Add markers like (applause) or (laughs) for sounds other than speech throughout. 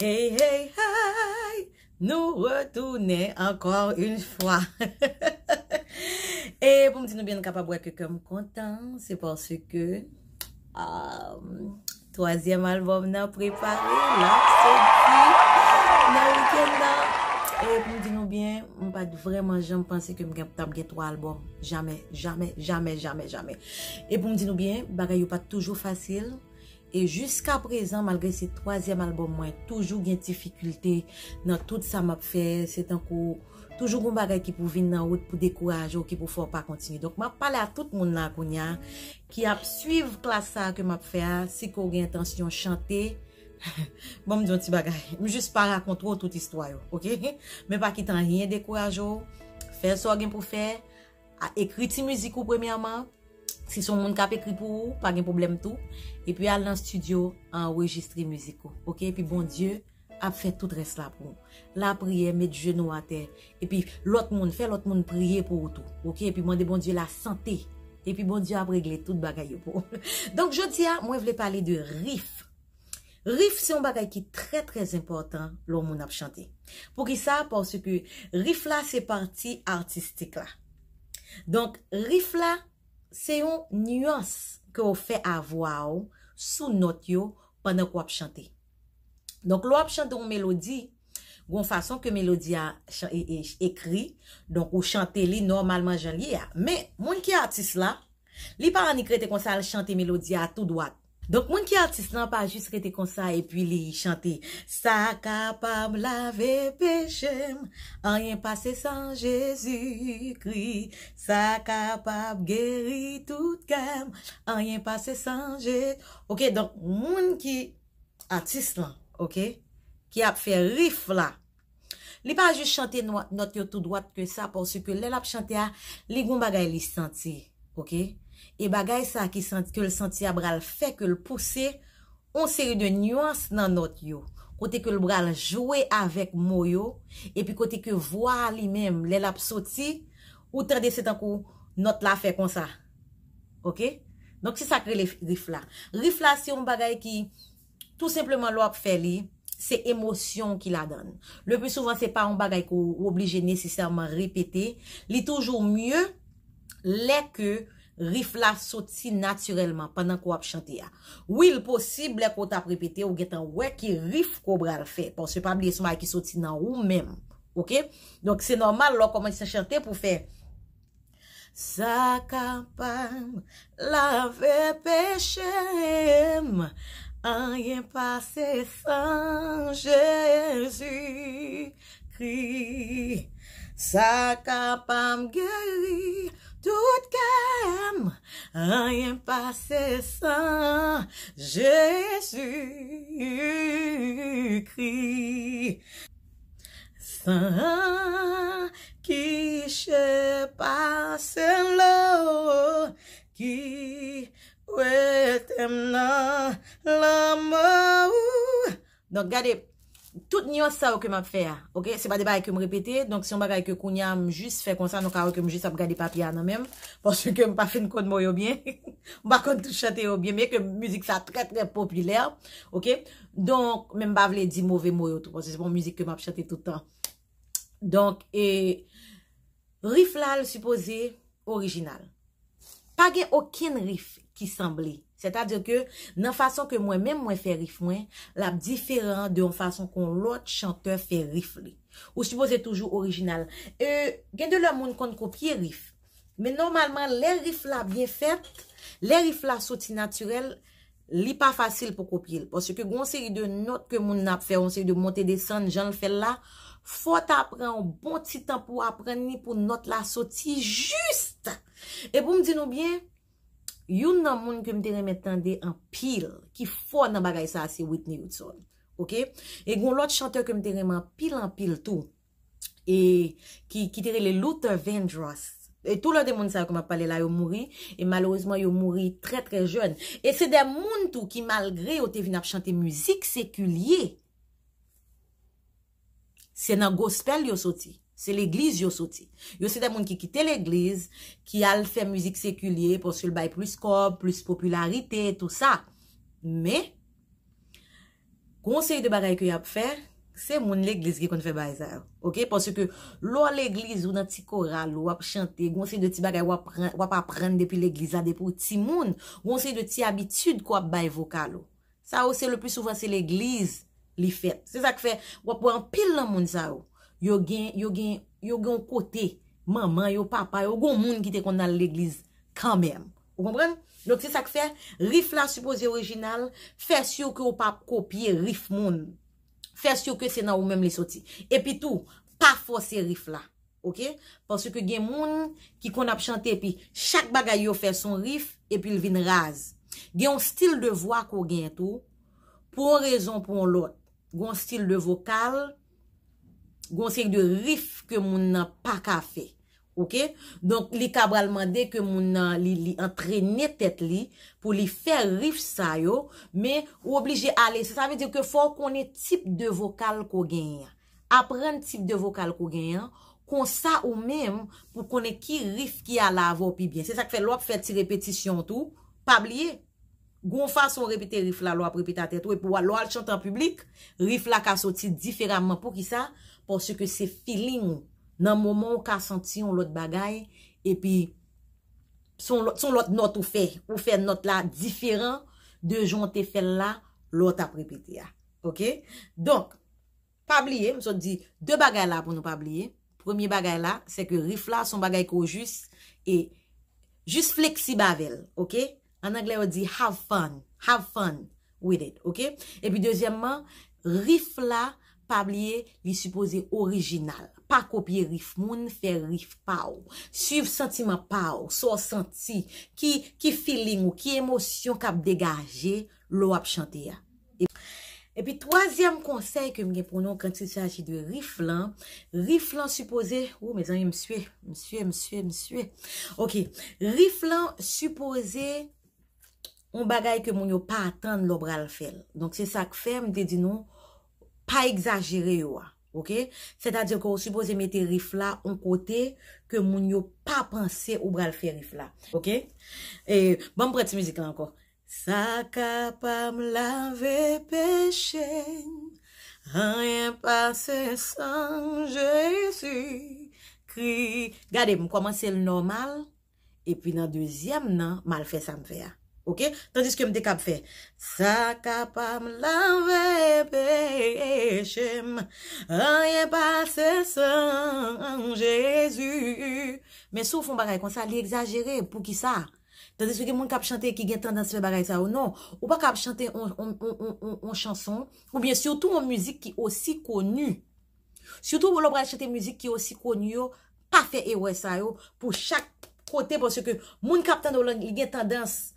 Hey, hey, hi, nou retounen ankor yon fwa. E pou m di nou bien, n ka pa bwe ke kem kontan. Se porsi ke, Troasyem alboum nan prepari lakse ki nan wikenda. E pou m di nou bien, m pat vreman jen m pansi kem gen tam gen twa alboum. Jamen, jamen, jamen, jamen, jamen. E pou m di nou bien, bagayou pat toujou fasil. E jiska prezan, malgre se 3e alboum, mwen toujou gen tifikulte nan tout sa map fè. Se tankou, toujou goun bagay ki pou vin nan wot pou dekouraj ou ki pou fò pa kontinu. Donk, mwen pale a tout moun nan konya ki ap suiv klasa ke map fè, si kou gen tansyon chante. Bon, mwen diyon ti bagay. Mwen jous pa rakontou ou tout istoy ou. Ok? Mwen pa ki tan rien dekouraj ou, fè sò gen pou fè, ekri ti muzikou premiyaman. Si son moun kape kripou, pa gen problem tou. E pi al nan studio, an wejistri muziko. Ok, pi bon Diyo ap fè tout res la pou moun. La priye, met genou a te. E pi lot moun fè, lot moun priye pou moun tou. Ok, e pi moun de bon Diyo la sante. E pi bon Diyo ap regle tout bagay yo pou moun. (laughs) Donk, jodi ya, mwen vle pale de rif. Rif se yon bagay ki tre tre important loun moun ap chante. Pou ki sa, porsi ki rif la se parti artistik la. Donk, rif la... se yon nyans ke ou fe avwa ou sou not yo panak wap chante. Donk lwap chante yon melodi goun fason ke melodi a e, e, ekri, donk ou chante li normalman jen li ya. Men, moun ki atis la, li paranik rete kon sal chante melodi a tout doat. Donk moun ki atis lan pa jist rete konsa e pi li chante. Sa kapab lave pechem, an yen pase san jesu kri. Sa kapab geri tout kem, an yen pase san jesu kri. Ok, donk moun ki atis lan, ok, ki ap fe rif la. Li pa jist chante not yo tout doat ke sa, porsi ke lel ap chante a, li goumba gay li santi, ok. e bagay sa ke l senti a bral fè ke l pousse, on seri de nywans nan not yo. Kote ke l bral jowe avèk mou yo, epi kote ke vwa li mèm lèl ap soti, ou trè de sè tankou, not la fè kon sa. Ok? Donk se sakre le rif la. Rif la se yon bagay ki, tout simplement l wap fè li, se emosyon ki la don. Le pè souvan se pa yon bagay kou oblije nesisyarman ripete. Li toujou mye, lè ke, Rif la soti natyrelman, pandan kou ap chante ya. Ou il posib le kont ap repete, ou getan wek ki rif kou bral fe. Pon se pabliye souma ki soti nan ou men. Ok? Donk se normal lò, koman se chante pou fe. Sa kapam lave peche em, an yen pase san jesu kri. Sa kapam geri, tout calme, rien passé sans Jésus-Christ. Sans qui se passe l'eau, qui est maintenant l'amour. Donc, regardez, Tout nyon sa ou ke m ap fè ya. Ok, se ba deba e kem repete. Donk si yon ba ga e ke kounyan m jist fè konsan, nou ka ou kem jist ap gade papyana mem. Pon se kem pa fè n kon mou yo byen. (laughs) M bakon tout chate yo byen. Me kem müzik sa trè trè populè. Ok, donk men ba vle di mouve mou yo. Pon se se pon müzik kem ap chate toutan. Donk e... Rif lal supose orijinal. Page okyen rif ki sambli. C'est-à-dire que nan fason ke mwen, mwen mwen fè rif mwen, l'ap diferant de yon fason kon l'ot chanteur fè rif li. Ou supose toujou orijinal. E, gen de lè moun kon kopye rif. Men normalman, lè rif la bie fèt, lè rif la soti naturel, li pa fasil pou kopye. Pwosè ke goun se yi de not ke moun ap fè, goun se yi de monte desan, jan l'fè la, fòt apren, bon ti tan pou apren, ni pou not la soti jist. E pou m di nou bie, Youn nan moun kem teremen tande an pil ki fwa nan bagay sa ase Whitney Woodson. Ok? E goun lot chanteur kem teremen an pil an pil tou. E ki terele Luther Vandross. E tou lor de moun sa yo koma pale la yo mouri. E malouzman yo mouri tre tre joun. E se de moun tou ki malgre yo te vin ap chante mouzik sekulye. Se nan gospel yo soti. Se l'eglise yo soti. Yo se de moun ki kite l'eglise, ki al fè müzik sekulye, pòsèl bay plus kob, plus popularite, tout sa. Mè, gonsèl de bagay ki yo ap fè, se moun l'eglise ki kon fè bay zè. Ok, pòsèl ke lò l'eglise ou nan ti koral ou ap chante, gonsèl de ti bagay wap ap pren depi l'eglise, a depi ou ti moun, gonsèl de ti abitude kwa bay vokal ou. Sa ou se le pwis soufan se l'eglise li fèt. Se zak fè, wap wè an pil nan moun sa ou. Yo gen, yo gen, yo gen kote, maman, yo papa, yo gen moun ki te kon nan l'eglise, kanmen. Ou kompren? Lòk se sa kfe, rif la supose orijinal, fè syo ke ou pap kopye rif moun. Fè syo ke se nan ou men li soti. E pi tou, pa fò se rif la. Ok? Pòsè ke gen moun ki kon ap chante, pi chak bagay yo fè son rif, e pi l'vin raz. Gen yon stil de vwa ko gen tou, pou rezon pou lòt, gen stil de vokal, Gon se ek de rif ke moun nan pa ka fe. Ok? Donk li kabralman dey ke moun nan li li entrene tet li pou li fe rif sa yo. Me ou oblije ale. Se sa ve dire ke fò konen tip de vokal ko genyan. Aprene tip de vokal ko genyan. Kon sa ou mem pou konen ki rif ki ala avopi bien. Se sa ke fe lop fet ti repetisyon tou. Pabliye. Gon fason repite rif la lop repite a tet. Ou e pou walo al chante an publik. Rif la ka soti diferanman pou ki sa. Pon se ke se feeling nan mouman ou ka sentyon lout bagay. E pi, son lout not ou fe. Ou fe not la diferent de jante fel la lout aprepeti ya. Ok? Donk, pabliye. Mousot di, de bagay la pou nou pabliye. Premier bagay la, se ke rif la son bagay ko jist. E jist fleksi bavel. Ok? An angle yo di, have fun. Have fun with it. Ok? E pi, dezyemman, rif la... pabliye, vi suppose orijinal. Pa kopye rif moun, fè rif pa ou. Suif sentima pa ou, sou senti, ki feeling ou ki emosyon kap degaje, lo ap chante ya. E pi, toasyem konsey ke mwen gen pronon, kwen se saji de rif lan, rif lan suppose, ou, me zanye msue, msue, msue, msue, ok, rif lan suppose mwen bagay ke moun yo pa atan lo bral fel. Donk se sa ke fè, mwen te di nou, pa exagere yo a, ok? Se ta dire ko, ou suppose mette rifla on kote ke moun yo pa panse ou bral fye rifla, ok? E, bon mpwet si mizik lan anko. Sa ka pa m lave pe chen, ranyen pase san, je su kri. Gade m, koman se l normal, epi nan dezyem nan, mal fye san fye a. Ok? Tandis ke m de kap fe. Sa kap am la ve pe e shem a ye pa se san jesu Men sou fon bagay kon sa li exagere pou ki sa. Tandis ke moun kap chante ki gen tendanse fe bagay sa ou non. Ou pa kap chante ou chanson. Ou bien sou tou moun mouzik ki osi konu. Sou tou moun lopre chante mouzik ki osi konu yo pa fe e we sa yo pou chak kote. Pon se ke moun kap tendanse fe bagay sa yo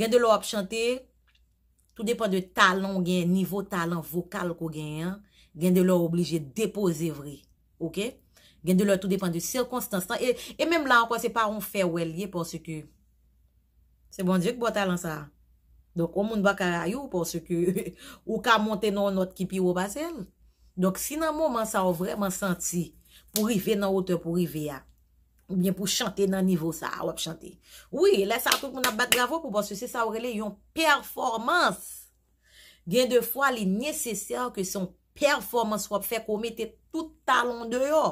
Gen de lor ap chante, tout depan de talon gen, nivou talon vokal ko gen, gen de lor oblije depose vre. Ok? Gen de lor tout depan de sirkonstans tan, e menm la an kwa se pa an fè wèl gen porsi ke, se bon dje k bo talon sa. Donk o moun baka ayou porsi ke, ou ka monte nou not ki pi wop asel. Donk si nan mouman sa ou vreman santi, pou rive nan ote pou rive ya. Ou byen pou chante nan nivou sa, wap chante. Oui, la sa akouk moun ap bat gravou pou bwanswese sa wrelè yon performans. Gen defwa li nyesesean ke son performans wap fèk wou mette tout talon deyo.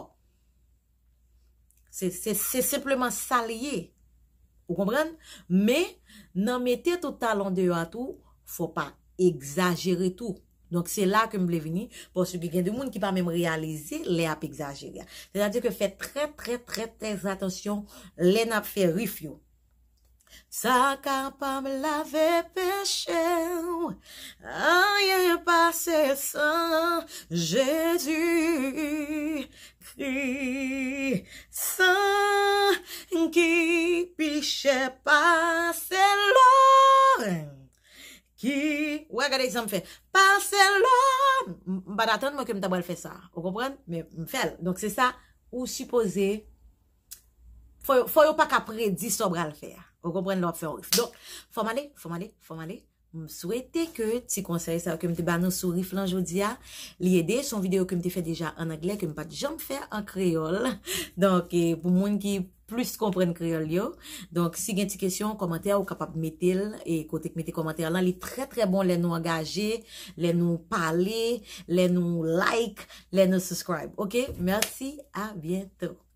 Se se se sepleman salye. Ou kombren? Me nan mette tout talon deyo atou, fò pa egzajere tou. Donc, c'est là que je voulais venir, pour qu'il y a des monde qui ne pas même réaliser les apps exagérées. C'est-à-dire que faites très, très, très, très attention, les nappes fait rifio. Ça capable laver péché, rien passé sans Jésus. Christ, sans qui pichait pas gade isan m fe. Pase lò. M ba datan m wè kem ta bwa l fe sa. O kompren? M fel. Donk se sa, ou supose fò yo pa kapre diso bwa l fe. O kompren lò ap fe orif. Donk, fò m ale, fò m ale, fò m ale. M souwete ke ti konser sa wè kem te banou sourif lan joudia. Li ede, son vide wè kem te fe deja an angle, kem pa di jan fè an kreol. (laughs) Donk, e, pou moun ki plis kompren kriol yo. Donk, si gen ti kesyon, komantè ou kapap metil e kotek meti komantè lan, li tre tre bon le nou angaje, le nou pale, le nou like, le nou subscribe. Ok? Mersi, a bientou.